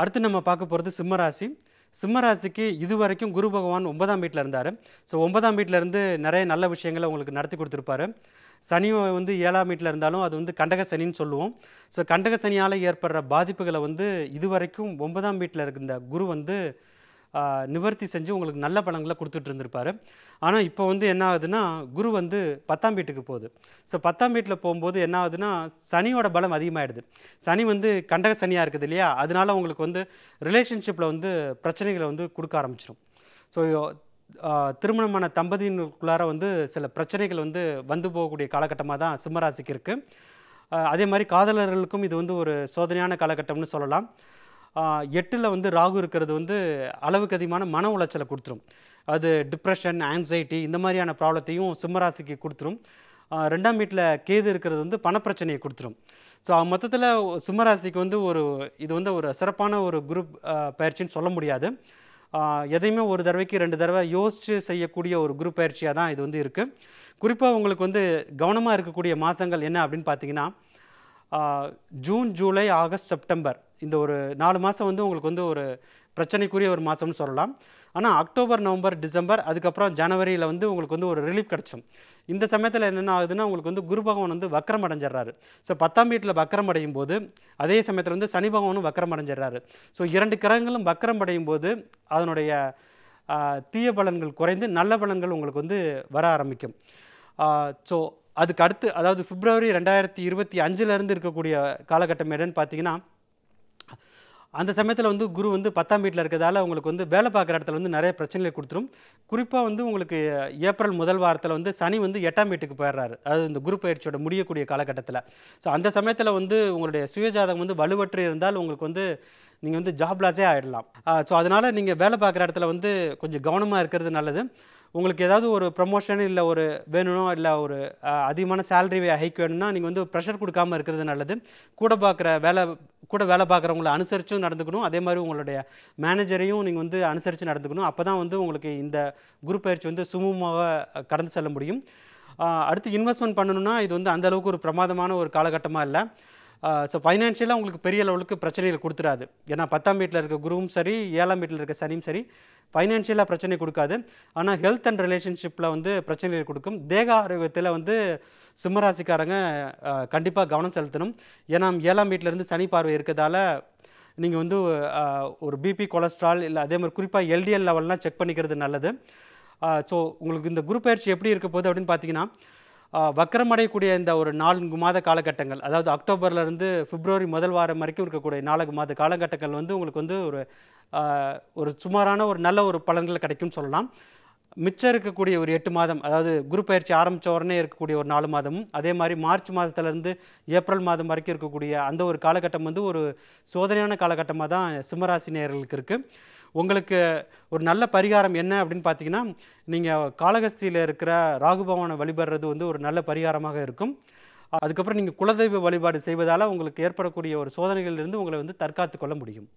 அடுத்து நம்ம பார்க்க போகிறது சிம்மராசி சிம்மராசிக்கு இது வரைக்கும் குரு பகவான் ஒன்பதாம் வீட்டில் இருந்தார் ஸோ ஒன்பதாம் வீட்டிலேருந்து நிறைய நல்ல விஷயங்களை உங்களுக்கு நடத்தி கொடுத்துருப்பாரு சனி வந்து ஏழாம் வீட்டில் இருந்தாலும் அது வந்து கண்டக சனின்னு சொல்லுவோம் ஸோ கண்டக சனியால் ஏற்படுற பாதிப்புகளை வந்து இதுவரைக்கும் ஒன்பதாம் வீட்டில் இருந்த குரு வந்து நிவர்த்தி செஞ்சு உங்களுக்கு நல்ல பழங்களை கொடுத்துட்டு இருந்திருப்பார் ஆனால் இப்போ வந்து என்ன ஆகுதுன்னா குரு வந்து பத்தாம் வீட்டுக்கு போகுது ஸோ பத்தாம் வீட்டில் போகும்போது என்ன ஆகுதுன்னா சனியோட பலம் அதிகமாகிடுது சனி வந்து கண்டக சனியாக இருக்குது இல்லையா அதனால் உங்களுக்கு வந்து ரிலேஷன்ஷிப்பில் வந்து பிரச்சனைகளை வந்து கொடுக்க ஆரம்பிச்சிடும் ஸோ திருமணமான தம்பதியினருக்குள்ளார வந்து சில பிரச்சனைகள் வந்து வந்து போகக்கூடிய காலகட்டமாக தான் சிம்மராசிக்கு இருக்குது அதே மாதிரி காதலர்களுக்கும் இது வந்து ஒரு சோதனையான காலகட்டம்னு சொல்லலாம் எட்டில் வந்து ராகு இருக்கிறது வந்து அளவுக்கு அதிகமான மன உளைச்சலை கொடுத்துரும் அது டிப்ரெஷன் ஆன்சைட்டி இந்த மாதிரியான ப்ராப்ளத்தையும் சிம்மராசிக்கு கொடுத்துரும் ரெண்டாம் வீட்டில் கேது இருக்கிறது வந்து பணப்பிரச்சனையை கொடுத்துரும் ஸோ மொத்தத்தில் சிம்மராசிக்கு வந்து ஒரு இது வந்து ஒரு சிறப்பான ஒரு குரூப் பயிற்சின்னு சொல்ல முடியாது எதையுமே ஒரு தடவைக்கு ரெண்டு தடவை யோசித்து செய்யக்கூடிய ஒரு குரூப் பயிற்சியாக தான் இது வந்து இருக்குது குறிப்பாக உங்களுக்கு வந்து கவனமாக இருக்கக்கூடிய மாதங்கள் என்ன அப்படின்னு பார்த்தீங்கன்னா ஜூன் ஜூலை ஆகஸ்ட் செப்டம்பர் இந்த ஒரு நாலு மாதம் வந்து உங்களுக்கு வந்து ஒரு பிரச்சனைக்குரிய ஒரு மாதம்னு சொல்லலாம் ஆனால் அக்டோபர் நவம்பர் டிசம்பர் அதுக்கப்புறம் ஜனவரியில் வந்து உங்களுக்கு வந்து ஒரு ரிலீஃப் கிடச்சும் இந்த சமயத்தில் என்னென்ன ஆகுதுன்னா உங்களுக்கு வந்து குரு பகவான் வந்து வக்கரம் அடைஞ்சிடுறாரு ஸோ பத்தாம் வீட்டில் வக்கரம் அடையும் போது அதே சமயத்தில் வந்து சனி பகவானும் வக்கரம் அடைஞ்சிடுறாரு ஸோ இரண்டு கிரகங்களும் வக்கரம் அடையும் போது அதனுடைய தீய பலன்கள் குறைந்து நல்ல பலன்கள் உங்களுக்கு வந்து வர ஆரம்பிக்கும் ஸோ அதுக்கு அடுத்து அதாவது பிப்ரவரி ரெண்டாயிரத்தி இருபத்தி அஞ்சுலேருந்து இருக்கக்கூடிய காலகட்டம் என்னன்னு பார்த்தீங்கன்னா அந்த சமயத்தில் வந்து குரு வந்து பத்தாம் வீட்டில் இருக்கிறதால உங்களுக்கு வந்து வேலை பார்க்குற இடத்துல வந்து நிறைய பிரச்சனைகள் கொடுத்துரும் குறிப்பாக வந்து உங்களுக்கு ஏப்ரல் முதல் வாரத்தில் வந்து சனி வந்து எட்டாம் வீட்டுக்கு போயிடுறாரு அது இந்த குரு பயிற்சியோட முடியக்கூடிய காலகட்டத்தில் ஸோ அந்த சமயத்தில் வந்து உங்களுடைய சுயஜாதகம் வந்து வலுவற்று இருந்தால் உங்களுக்கு வந்து நீங்கள் வந்து ஜாப்லாஸே ஆகிடலாம் ஸோ அதனால் நீங்கள் வேலை பார்க்குற இடத்துல வந்து கொஞ்சம் கவனமாக இருக்கிறது நல்லது உங்களுக்கு ஏதாவது ஒரு ப்ரமோஷன் இல்லை ஒரு வேணும்னோ இல்லை ஒரு அதிகமான சேலரி ஹைக் வேணும்னா நீங்கள் வந்து ப்ரெஷர் கொடுக்காமல் இருக்கிறது நல்லது கூட பார்க்குற வேலை கூட வேலை பார்க்குறவங்கள அனுசரித்தும் நடந்துக்கணும் அதே மாதிரி உங்களுடைய மேனேஜரையும் நீங்கள் வந்து அனுசரித்து நடந்துக்கணும் அப்போ தான் வந்து உங்களுக்கு இந்த குரூப் பயிற்சி வந்து சுமூகமாக கடந்து செல்ல முடியும் அடுத்து இன்வெஸ்ட்மெண்ட் பண்ணணும்னா இது வந்து அந்தளவுக்கு ஒரு பிரமாதமான ஒரு காலகட்டமாக இல்லை ஸோ ஃபைனான்ஷியலாக உங்களுக்கு பெரிய லெவலுக்கு பிரச்சனைகள் கொடுத்துடாது ஏன்னா பத்தாம் வீட்டில் இருக்க குருவும் சரி ஏழாம் வீட்டில் இருக்க சனியும் சரி ஃபைனான்ஷியலாக பிரச்சனை கொடுக்காது ஆனால் ஹெல்த் அண்ட் ரிலேஷன்ஷிப்பில் வந்து பிரச்சனைகள் கொடுக்கும் தேக ஆரோக்கியத்தில் வந்து சிம்மராசிக்காரங்க கண்டிப்பாக கவனம் செலுத்தணும் ஏன்னா ஏழாம் வீட்டிலேருந்து சனி பார்வை இருக்கிறதால நீங்கள் வந்து ஒரு பிபி கொலஸ்ட்ரால் இல்லை அதே மாதிரி குறிப்பாக எல்டிஎல் லெவல்லாம் செக் பண்ணிக்கிறது நல்லது ஸோ உங்களுக்கு இந்த குரு பயிற்சி எப்படி இருக்க போகுது அப்படின்னு பார்த்தீங்கன்னா வக்கரமடையக்கூடிய இந்த ஒரு நான்கு மாத காலகட்டங்கள் அதாவது அக்டோபர்லேருந்து பிப்ரவரி முதல் வாரம் வரைக்கும் இருக்கக்கூடிய நான்கு மாத காலகட்டங்கள் வந்து உங்களுக்கு வந்து ஒரு ஒரு சுமாரான ஒரு நல்ல ஒரு பலன்கள் கிடைக்கும்னு சொல்லலாம் மிச்சம் இருக்கக்கூடிய ஒரு எட்டு மாதம் அதாவது குரு பயிற்சி ஆரம்பித்த உடனே இருக்கக்கூடிய ஒரு நாலு மாதமும் அதே மாதிரி மார்ச் மாதத்துலேருந்து ஏப்ரல் மாதம் வரைக்கும் இருக்கக்கூடிய அந்த ஒரு காலகட்டம் வந்து ஒரு சோதனையான காலகட்டமாக தான் சிம்மராசி நேர்களுக்கு இருக்குது உங்களுக்கு ஒரு நல்ல பரிகாரம் என்ன அப்படின்னு பார்த்தீங்கன்னா நீங்கள் காலகஸ்தியில் இருக்கிற ராகுபவனை வழிபடுறது வந்து ஒரு நல்ல பரிகாரமாக இருக்கும் அதுக்கப்புறம் நீங்கள் குலதெய்வ வழிபாடு செய்வதால் உங்களுக்கு ஏற்படக்கூடிய ஒரு சோதனைகளிலிருந்து உங்களை வந்து தற்காத்து கொள்ள முடியும்